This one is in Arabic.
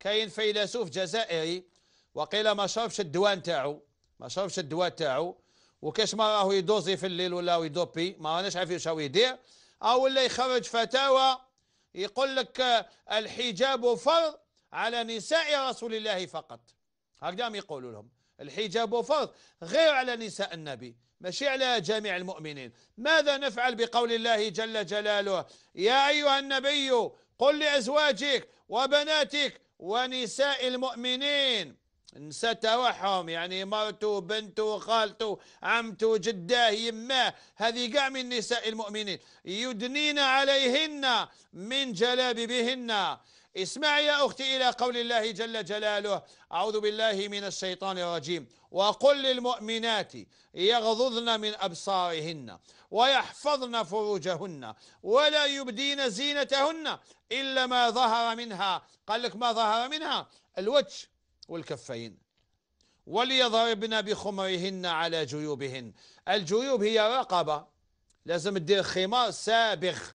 كاين فيلسوف جزائري وقيل ما شربش الدواء نتاعو ما شربش الدواء نتاعو وكاش ما راهو يدوزي في الليل ولا يدوبي ما راناش عارفين واش راهو يدير او ولا يخرج فتاوى يقول لك الحجاب فرض على نساء رسول الله فقط هكذا يقولوا لهم الحجاب فرض غير على نساء النبي ماشي على جميع المؤمنين ماذا نفعل بقول الله جل جلاله يا أيها النبي قل لأزواجك وبناتك ونساء المؤمنين نساء تاعهم يعني مرته بنته خالته عمته جداه يماه هذه كاع من نساء المؤمنين يدنين عليهن من جلابيبهن اسمعي يا أختي إلى قول الله جل جلاله أعوذ بالله من الشيطان الرجيم وقل للمؤمنات يغضضن من أبصارهن ويحفظن فروجهن ولا يبدين زينتهن إلا ما ظهر منها قال لك ما ظهر منها الوجه والكفين وليضربن بخمرهن على جيوبهن الجيوب هي رقبة لازم تدير خمار سابخ